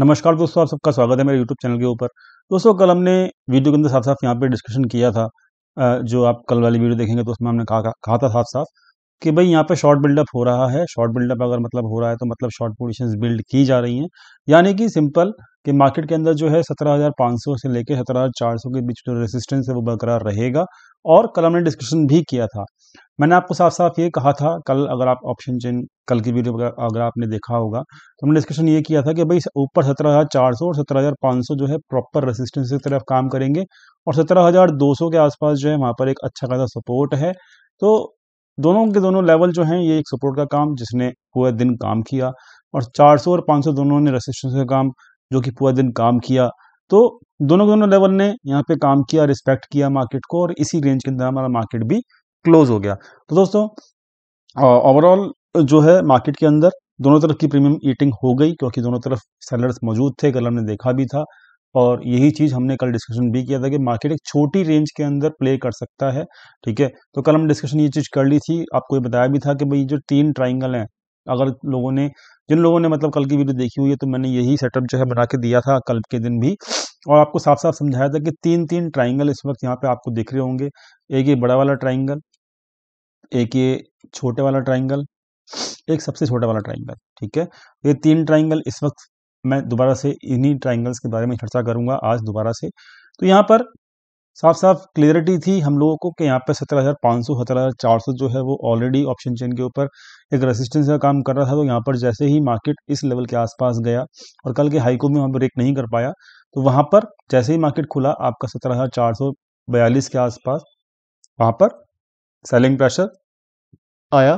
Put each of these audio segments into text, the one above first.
नमस्कार दोस्तों आप सबका स्वागत है मेरे यूट्यूब चैनल के ऊपर दोस्तों कल हमने वीडियो के अंदर साफ साफ यहाँ पे डिस्कशन किया था जो आप कल वाली वीडियो देखेंगे तो उसमें हमने कहा कहा था साफ साफ कि भाई यहाँ पे शॉर्ट बिल्डअप हो रहा है शॉर्ट बिल्डअप अगर मतलब हो रहा है तो मतलब शॉर्ट पोजिशन बिल्ड की जा रही है यानी कि सिंपल कि मार्केट के अंदर जो है सत्रह से लेकर सत्रह के बीच जो रेसिस्टेंस है वो बरकरार रहेगा और कल हमने डिस्कशन भी किया था मैंने आपको साफ साफ ये कहा था कल अगर आप ऑप्शन चेन कल की वीडियो अगर आपने देखा होगा तो हमने डिस्कशन ये किया था कि भाई ऊपर सत्रह हज़ार चार सौ और सत्रह हज़ार पाँच सौ जो है प्रॉपर रेसिस्टेंस की तरफ काम करेंगे और सत्रह हज़ार दो सौ के आसपास जो है वहाँ पर एक अच्छा खासा सपोर्ट है तो दोनों के दोनों लेवल जो है ये एक सपोर्ट का काम जिसने पूरा दिन काम किया और चार और 500 दोनों ने रेसिस्टेंस का काम जो कि पूरा दिन काम किया तो दोनों दोनों लेवल ने यहाँ पे काम किया रिस्पेक्ट किया मार्केट को और इसी रेंज के अंदर हमारा मार्केट भी क्लोज हो गया तो दोस्तों ओवरऑल जो है मार्केट के अंदर दोनों तरफ की प्रीमियम ईटिंग हो गई क्योंकि दोनों तरफ सेलर्स मौजूद थे कल हमने देखा भी था और यही चीज़ हमने कल डिस्कशन भी किया था कि मार्केट एक छोटी रेंज के अंदर प्ले कर सकता है ठीक है तो कल हमने डिस्कशन ये चीज़ कर ली थी आपको ये बताया भी था कि भाई जो तीन ट्राइंगल हैं अगर लोगों ने जिन लोगों ने मतलब कल की वीडियो देखी हुई है तो मैंने यही सेटअप जो है बना के दिया था कल के दिन भी और आपको साफ साफ समझाया था कि तीन तीन ट्राइंगल इस वक्त यहाँ पे आपको दिख रहे होंगे एक ये बड़ा वाला ट्राइंगल एक ये छोटे वाला ट्राइंगल एक सबसे छोटा वाला ट्राइंगल ठीक है ये तीन ट्राइंगल इस वक्त मैं दोबारा से इन्हीं ट्राइंगल्स के बारे में चर्चा करूंगा आज दोबारा से तो यहाँ पर साफ साफ क्लियरिटी थी हम लोगों को कि यहाँ पर सत्रह हज़ार पाँच सौ सत्रह हज़ार चार सौ जो है वो ऑलरेडी ऑप्शन चेन के ऊपर एक रेसिस्टेंस का काम कर रहा था तो यहाँ पर जैसे ही मार्केट इस लेवल के आसपास गया और कल के हाई को भी वहाँ ब्रेक नहीं कर पाया तो वहाँ पर जैसे ही मार्केट खुला आपका सत्रह हज़ार चार सौ बयालीस के आसपास वहाँ पर सेलिंग प्रेशर आया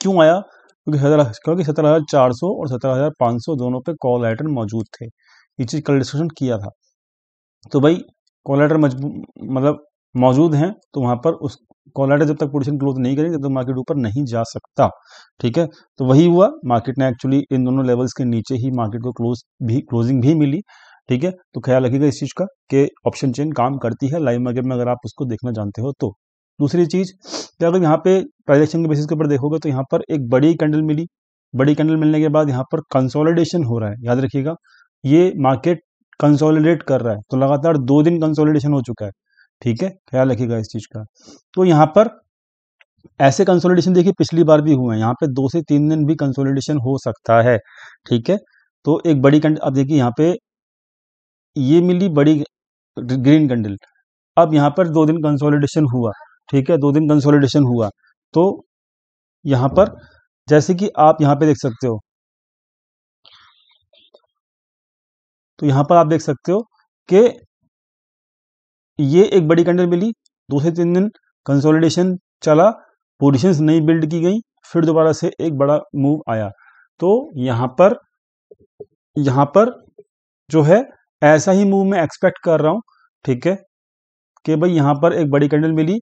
क्यों आया क्योंकि सत्रह क्योंकि सत्रह हज़ार चार सौ और सत्रह हज़ार पांच सौ दोनों पे कॉल लेटर मौजूद थे ये चीज़ कल डिस्कशन किया था तो भाई कॉल लेटर मतलब मौजूद हैं तो वहां पर उस कॉल लेटर जब तक पोजिशन क्लोज नहीं करेंगे तब तक मार्केट ऊपर नहीं जा सकता ठीक है तो वही हुआ मार्केट ने एक्चुअली इन दोनों लेवल्स के नीचे ही मार्केट को क्लोज भी क्लोजिंग भी मिली ठीक है तो ख्याल रखिएगा इस चीज़ का कि ऑप्शन चेन काम करती है लाइव मार्केट में अगर आप उसको देखना जानते हो तो दूसरी चीज़ क्या अगर यहाँ पे ट्रांजेक्शन के बेसिस के ऊपर देखोगे तो यहाँ पर एक बड़ी कैंडल मिली बड़ी कैंडल मिलने के बाद यहाँ पर कंसोलिडेशन हो रहा है याद रखिएगा ये मार्केट कंसोलिडेट कर रहा है तो लगातार दो दिन कंसोलिडेशन हो चुका है ठीक है ख्याल रखिएगा इस चीज़ का तो यहाँ पर ऐसे कंसोलिडेशन देखिए पिछली बार भी हुए हैं यहाँ पे दो से तीन दिन भी कंसोलिडेशन हो सकता है ठीक है तो एक बड़ी कैंडल अब देखिए यहाँ पे ये मिली बड़ी ग्रीन कैंडल अब यहाँ पर दो दिन कंसोलिडेशन हुआ ठीक है दो दिन कंसोलिडेशन हुआ तो यहां पर जैसे कि आप यहां पे देख सकते हो तो यहां पर आप देख सकते हो कि ये एक बड़ी कैंडल मिली दो से तीन दिन कंसोलिडेशन चला पोजिशन नई बिल्ड की गई फिर दोबारा से एक बड़ा मूव आया तो यहां पर यहां पर जो है ऐसा ही मूव मैं एक्सपेक्ट कर रहा हूं ठीक है कि भाई यहां पर एक बड़ी कैंडल मिली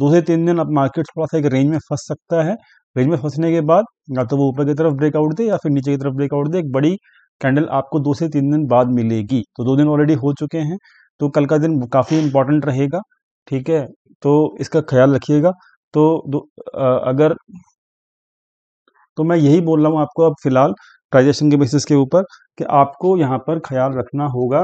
दो से तीन दिन अब मार्केट थोड़ा सा एक रेंज में फंस सकता है रेंज में फंसने के बाद या तो वो ऊपर की तरफ ब्रेकआउट दे या फिर नीचे की तरफ ब्रेकआउट दे एक बड़ी कैंडल आपको दो से तीन दिन बाद मिलेगी तो दो दिन ऑलरेडी हो चुके हैं तो कल का दिन काफ़ी इंपॉर्टेंट रहेगा ठीक है तो इसका ख्याल रखिएगा तो आ, अगर तो मैं यही बोल रहा हूँ आपको अब फिलहाल ट्राइजेशन के बेसिस के ऊपर कि आपको यहाँ पर ख्याल रखना होगा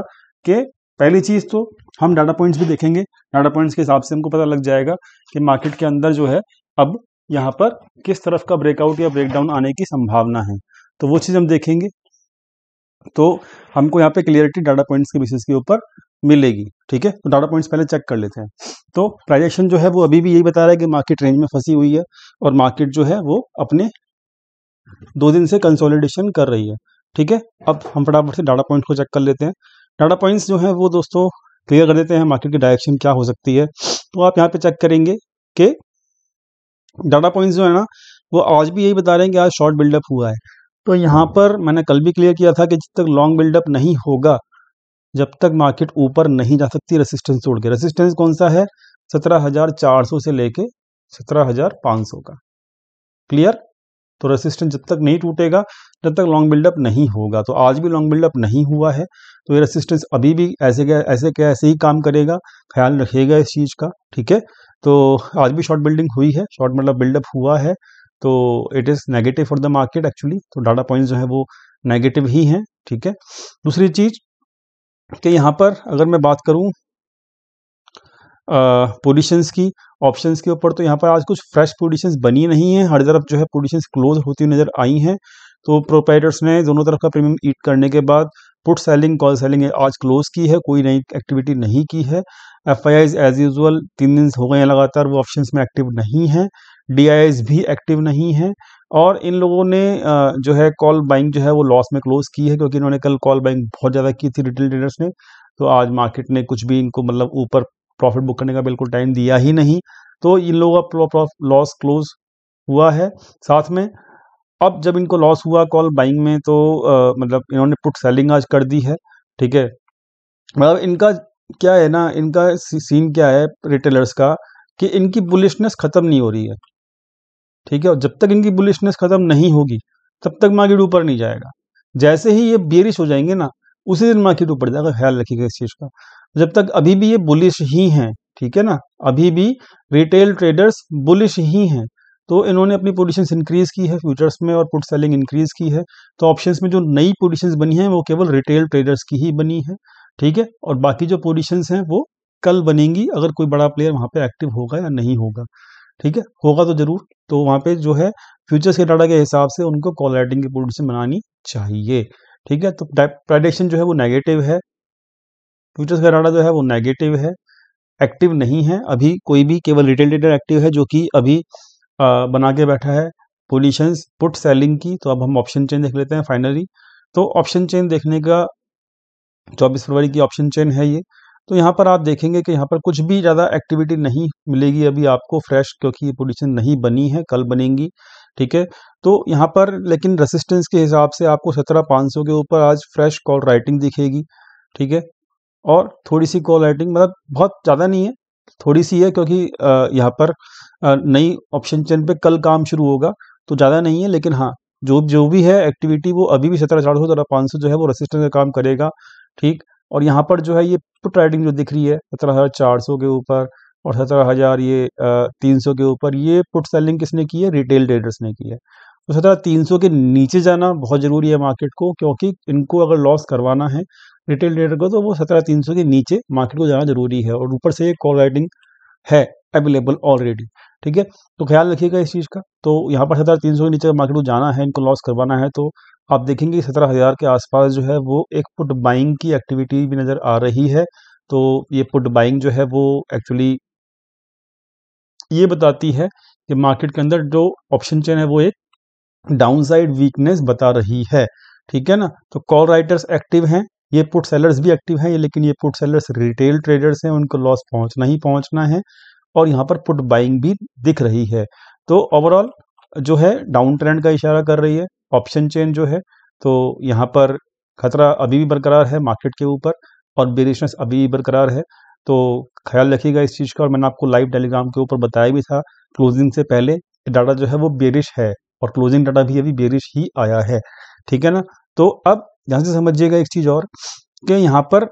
कि पहली चीज़ तो हम डाटा पॉइंट्स भी देखेंगे डाटा पॉइंट्स के हिसाब से हमको पता लग जाएगा कि मार्केट के अंदर जो है अब यहाँ पर किस तरफ का ब्रेकआउट या ब्रेकडाउन आने की संभावना है तो वो चीज़ हम देखेंगे तो हमको यहाँ पे क्लियरिटी डाटा पॉइंट्स के बेसिस के ऊपर मिलेगी ठीक है तो डाटा पॉइंट्स पहले चेक कर लेते हैं तो प्राइजेशन जो है वो अभी भी यही बता रहा है कि मार्केट रेंज में फंसी हुई है और मार्केट जो है वो अपने दो दिन से कंसोलिडेशन कर रही है ठीक है अब हम फटाफट से डाटा पॉइंट को चेक कर लेते हैं डाटा पॉइंट्स जो है वो दोस्तों क्लियर कर देते हैं मार्केट की डायरेक्शन क्या हो सकती है तो आप यहाँ पे चेक करेंगे कि डाटा पॉइंट्स जो है ना वो आज भी यही बता रहे हैं कि आज शॉर्ट बिल्डअप हुआ है तो यहाँ पर मैंने कल भी क्लियर किया था कि जब तक लॉन्ग बिल्डअप नहीं होगा जब तक मार्केट ऊपर नहीं जा सकती रेसिस्टेंस तोड़ के रेसिस्टेंस कौन सा है सत्रह हजार चार सौ से लेके सत्रह हजार पाँच सौ का क्लियर तो रेसिस्टेंस जब तक नहीं टूटेगा जब तक लॉन्ग बिल्डअप नहीं होगा तो आज भी लॉन्ग बिल्डअप नहीं हुआ है तो ये रेसिस्टेंस अभी भी ऐसे क्या ऐसे क्या ऐसे ही काम करेगा ख्याल रखेगा इस चीज़ का ठीक है तो आज भी शॉर्ट बिल्डिंग हुई है शॉर्ट मतलब बिल्डअप हुआ है तो it is negative for the market actually तो डाटा पॉइंट जो है वो नेगेटिव ही हैं ठीक है दूसरी चीज़ कि यहाँ पर अगर मैं बात करूँ पोजिशंस की ऑप्शंस के ऊपर तो यहाँ पर आज कुछ फ्रेश पोजिशंस बनी नहीं है हर तरफ जो है पोजिशंस क्लोज होती हुई नज़र आई हैं तो प्रोपराइटर्स ने दोनों तरफ का प्रीमियम ईट करने के बाद पुट सेलिंग कॉल सेलिंग आज क्लोज की है कोई नई एक्टिविटी नहीं की है एफ आई एज यूजल तीन दिन हो गए हैं लगातार वो ऑप्शन में एक्टिव नहीं है डी आई आईज भी एक्टिव नहीं है और इन लोगों ने जो है कॉल बाइंग जो है वो लॉस में क्लोज की है क्योंकि इन्होंने कल कॉल बाइंग बहुत ज़्यादा की थी रिटेल ट्रेडर्स ने तो आज मार्केट ने कुछ भी इनको मतलब ऊपर प्रॉफिट बुक करने का बिल्कुल टाइम दिया ही नहीं तो इन लोगों का लॉस क्लोज हुआ है साथ में अब जब इनको लॉस हुआ कॉल बाइंग में तो आ, मतलब इन्होंने पुट सेलिंग आज कर दी है ठीक है मतलब इनका क्या है ना इनका सीन क्या है रिटेलर्स का कि इनकी बुलिशनेस खत्म नहीं हो रही है ठीक है और जब तक इनकी बुलिशनेस खत्म नहीं होगी तब तक मार्केट ऊपर नहीं जाएगा जैसे ही ये बेरिश हो जाएंगे ना उसी दिन मार्केट ऊपर जाएगा ख्याल रखिएगा इस चीज़ का जब तक अभी भी ये बुलिश ही हैं ठीक है ना अभी भी रिटेल ट्रेडर्स बुलिश ही हैं तो इन्होंने अपनी पोजीशंस इंक्रीज की है फ्यूचर्स में और पुट सेलिंग इंक्रीज की है तो ऑप्शंस में जो नई पोजीशंस बनी है वो केवल रिटेल ट्रेडर्स की ही बनी है ठीक है और बाकी जो पोजीशंस हैं वो कल बनेंगी अगर कोई बड़ा प्लेयर वहां पे एक्टिव होगा या नहीं होगा ठीक है होगा तो जरूर तो वहाँ पे जो है फ्यूचर्स के डाटा के हिसाब से उनको कॉल राइटिंग की पोजिशन बनानी चाहिए ठीक है तो प्रेडिक्शन जो है वो नेगेटिव है फ्यूचर्स का डाटा जो है वो नेगेटिव है एक्टिव नहीं है अभी कोई भी केवल रिटेल ट्रेडर एक्टिव है जो कि अभी बना के बैठा है पोजिशन पुट सेलिंग की तो अब हम ऑप्शन चेन देख लेते हैं फाइनली तो ऑप्शन चेन देखने का चौबीस फरवरी की ऑप्शन चेन है ये तो यहाँ पर आप देखेंगे कि यहाँ पर कुछ भी ज़्यादा एक्टिविटी नहीं मिलेगी अभी आपको फ्रेश क्योंकि ये पोजिशन नहीं बनी है कल बनेंगी ठीक है तो यहाँ पर लेकिन रेसिस्टेंस के हिसाब से आपको सत्रह पाँच सौ के ऊपर आज फ्रेश कॉल राइटिंग दिखेगी ठीक है और थोड़ी सी कॉल राइटिंग मतलब बहुत ज़्यादा नहीं है थोड़ी सी है क्योंकि यहाँ पर नई ऑप्शन चेन पे कल काम शुरू होगा तो ज़्यादा नहीं है लेकिन हाँ जो जो भी है एक्टिविटी वो अभी भी सत्रह चार सौ सत्रह पाँच सौ जो है वो रेसिस्टेंस का काम करेगा ठीक और यहाँ पर जो है ये पुट ट्रेडिंग जो दिख रही है सत्रह हज़ार चार सौ के ऊपर और सत्रह हज़ार ये तीन सौ के ऊपर ये पुट सेलिंग किसने की है रिटेल ट्रेडर्स ने की है तो सत्रह तीन सौ के नीचे जाना बहुत ज़रूरी है मार्केट को क्योंकि इनको अगर लॉस करवाना है रिटेल ट्रेडर को तो वो सत्रह तीन सौ के नीचे मार्केट को जाना जरूरी है और ऊपर से ये कॉल राइटिंग है अवेलेबल ऑलरेडी ठीक है तो ख्याल रखिएगा इस चीज़ का तो यहाँ पर सत्रह तीन सौ के नीचे मार्केट को जाना है इनको लॉस करवाना है तो आप देखेंगे सत्रह हज़ार के आसपास जो है वो एक पुट बाइंग की एक्टिविटी भी नज़र आ रही है तो ये पुट बाइंग जो है वो एक्चुअली ये बताती है कि मार्केट के अंदर जो ऑप्शन चेन है वो एक साइड वीकनेस बता रही है ठीक है ना तो कॉल राइटर्स एक्टिव हैं ये पुट सेलर्स भी एक्टिव हैं लेकिन ये पुट सेलर्स रिटेल ट्रेडर्स हैं उनको लॉस पहुंचना ही पहुंचना है और यहाँ पर पुट बाइंग भी दिख रही है तो ओवरऑल जो है डाउन ट्रेंड का इशारा कर रही है ऑप्शन चेन जो है तो यहाँ पर खतरा अभी भी बरकरार है मार्केट के ऊपर और बेरिशनेस अभी भी बरकरार है तो ख्याल रखिएगा इस चीज़ का और मैंने आपको लाइव टेलीग्राम के ऊपर बताया भी था क्लोजिंग से पहले डाटा जो है वो बेरिश है और क्लोजिंग डाटा भी अभी बेरिश ही आया है ठीक है ना तो अब यहाँ से समझिएगा एक चीज़ और कि यहाँ पर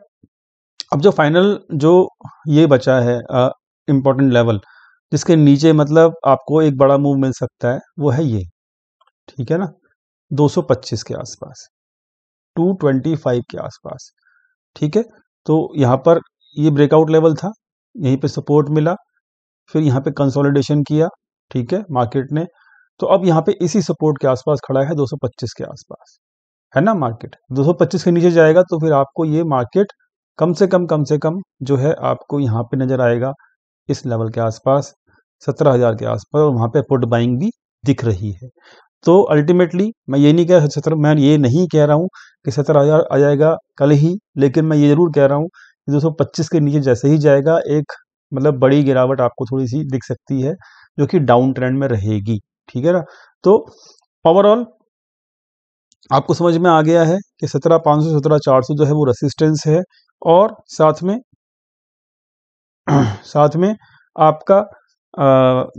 अब जो फाइनल जो ये बचा है इम्पोर्टेंट लेवल जिसके नीचे मतलब आपको एक बड़ा मूव मिल सकता है वो है ये ठीक है ना 225 के आसपास 225 के आसपास ठीक है तो यहाँ पर ये ब्रेकआउट लेवल था यहीं पे सपोर्ट मिला फिर यहाँ पे कंसोलिडेशन किया ठीक है मार्केट ने तो अब यहाँ पे इसी सपोर्ट के आसपास खड़ा है 225 के आसपास है ना मार्केट 225 के नीचे जाएगा तो फिर आपको ये मार्केट कम से कम कम से कम जो है आपको यहाँ पे नजर आएगा इस लेवल के आसपास सत्रह हज़ार के आसपास और वहां पे पुट बाइंग भी दिख रही है तो अल्टीमेटली मैं ये नहीं कह सत्रह मैं ये नहीं कह रहा हूँ कि सत्रह हज़ार आ जाएगा कल ही लेकिन मैं ये ज़रूर कह रहा हूँ कि दो सौ पच्चीस के नीचे जैसे ही जाएगा एक मतलब बड़ी गिरावट आपको थोड़ी सी दिख सकती है जो कि डाउन ट्रेंड में रहेगी ठीक है ना तो ओवरऑल आपको समझ में आ गया है कि सत्रह पाँच सौ सत्रह चार सौ जो है वो रेसिस्टेंस है और साथ में साथ में आपका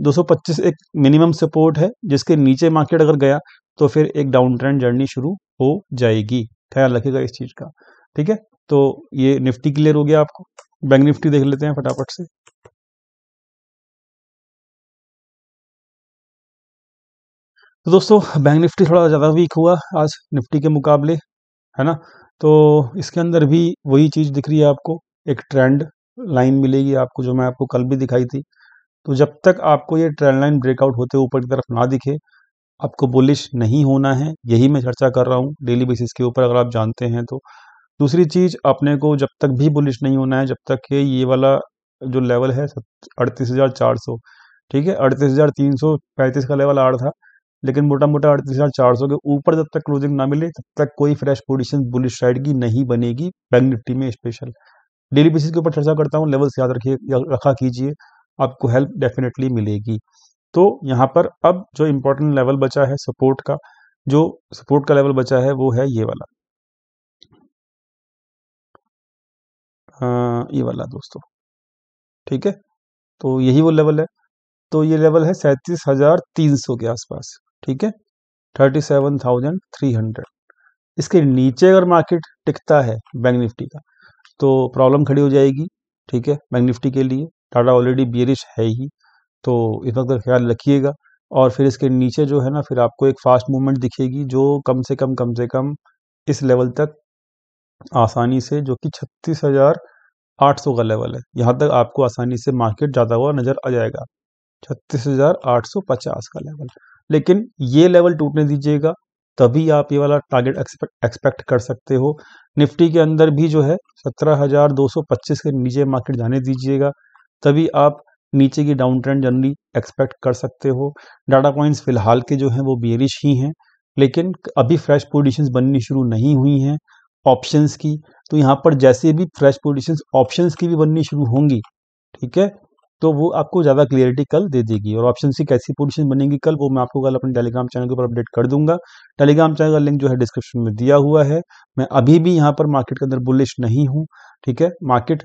दो सौ पच्चीस एक मिनिमम सपोर्ट है जिसके नीचे मार्केट अगर गया तो फिर एक डाउन ट्रेंड जर्नी शुरू हो जाएगी ख्याल रखेगा इस चीज़ का ठीक है तो ये निफ्टी क्लियर हो गया आपको बैंक निफ्टी देख लेते हैं फटाफट से तो दोस्तों बैंक निफ्टी थोड़ा ज़्यादा वीक हुआ आज निफ्टी के मुकाबले है ना तो इसके अंदर भी वही चीज़ दिख रही है आपको एक ट्रेंड लाइन मिलेगी आपको जो मैं आपको कल भी दिखाई थी तो जब तक आपको ये ट्रेंड लाइन ब्रेकआउट होते ऊपर की तरफ ना दिखे आपको बुलिश नहीं होना है यही मैं चर्चा कर रहा हूँ डेली बेसिस के ऊपर अगर आप जानते हैं तो दूसरी चीज़ अपने को जब तक भी बुलिश नहीं होना है जब तक कि ये वाला जो लेवल है अड़तीस हज़ार चार सौ ठीक है अड़तीस हज़ार तीन सौ पैंतीस का लेवल आर था लेकिन मोटा मोटा अड़तीस हज़ार चार सौ के ऊपर जब तक क्लोजिंग ना मिले तब तक कोई फ्रेश पोजिशन बुलिश साइड की नहीं बनेगी बैंक निफ्टी में स्पेशल डेली बेसिस के ऊपर चर्चा करता हूँ लेवल्स याद रखिए रखा कीजिए आपको हेल्प डेफिनेटली मिलेगी तो यहाँ पर अब जो इम्पोर्टेंट लेवल बचा है सपोर्ट का जो सपोर्ट का लेवल बचा है वो है ये वाला आ, ये वाला दोस्तों ठीक है तो यही वो लेवल है तो ये लेवल है सैंतीस हजार तीन सौ के आसपास ठीक है thirty seven thousand three hundred इसके नीचे अगर मार्केट टिकता है बैंक निफ्टी का तो प्रॉब्लम खड़ी हो जाएगी ठीक है बैंक निफ्टी के लिए टाटा ऑलरेडी बियरिश है ही तो इस वक्त का तो ख्याल रखिएगा और फिर इसके नीचे जो है ना फिर आपको एक फास्ट मूवमेंट दिखेगी जो कम से कम कम से कम इस लेवल तक आसानी से जो कि छत्तीस हज़ार आठ सौ का लेवल है यहाँ तक आपको आसानी से मार्केट ज्यादा हुआ नज़र आ जाएगा छत्तीस हज़ार आठ सौ पचास का लेवल लेकिन ये लेवल टूटने दीजिएगा तभी आप ये वाला टारगेट एक्सपेक्ट कर सकते हो निफ्टी के अंदर भी जो है 17,225 के नीचे मार्केट जाने दीजिएगा तभी आप नीचे की डाउन ट्रेंड जनरली एक्सपेक्ट कर सकते हो डाटा पॉइंट्स फिलहाल के जो हैं वो बेरिश ही हैं लेकिन अभी फ्रेश पोजिशन बननी शुरू नहीं हुई हैं ऑप्शंस की तो यहाँ पर जैसे भी फ्रेश पोजिशन ऑप्शंस की भी बननी शुरू होंगी ठीक है तो वो आपको ज़्यादा क्लियरिटी कल दे देगी और ऑप्शन सी कैसी पोजीशन बनेगी कल वो मैं आपको कल अपने टेलीग्राम चैनल के ऊपर अपडेट कर दूंगा टेलीग्राम चैनल का लिंक जो है डिस्क्रिप्शन में दिया हुआ है मैं अभी भी यहाँ पर मार्केट के अंदर बुलिश नहीं हूँ ठीक है मार्केट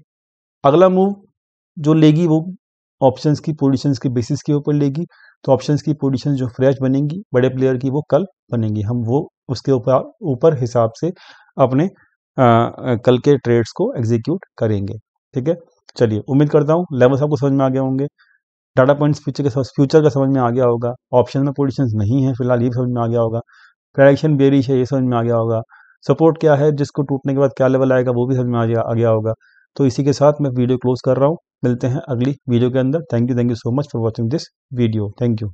अगला मूव जो लेगी वो ऑप्शन की पोजिशन के बेसिस के ऊपर लेगी तो ऑप्शन की पोजिशन जो फ्रेश बनेंगी बड़े प्लेयर की वो कल बनेंगी हम वो उसके ऊपर ऊपर हिसाब से अपने आ, कल के ट्रेड्स को एग्जीक्यूट करेंगे ठीक है चलिए उम्मीद करता हूँ लेवल्स आपको समझ में आ गए होंगे डाटा पॉइंट्स फ्यूचर के फ्यूचर का समझ में आ गया होगा ऑप्शन में पोजिशन नहीं है फिलहाल ये समझ में आ गया होगा डायरेक्शन बेरिश है ये समझ में आ गया होगा सपोर्ट क्या है जिसको टूटने के बाद क्या लेवल आएगा वो भी समझ में आ गया आ गया होगा तो इसी के साथ मैं वीडियो क्लोज कर रहा हूँ मिलते हैं अगली वीडियो के अंदर thank you thank you so much for watching this video thank you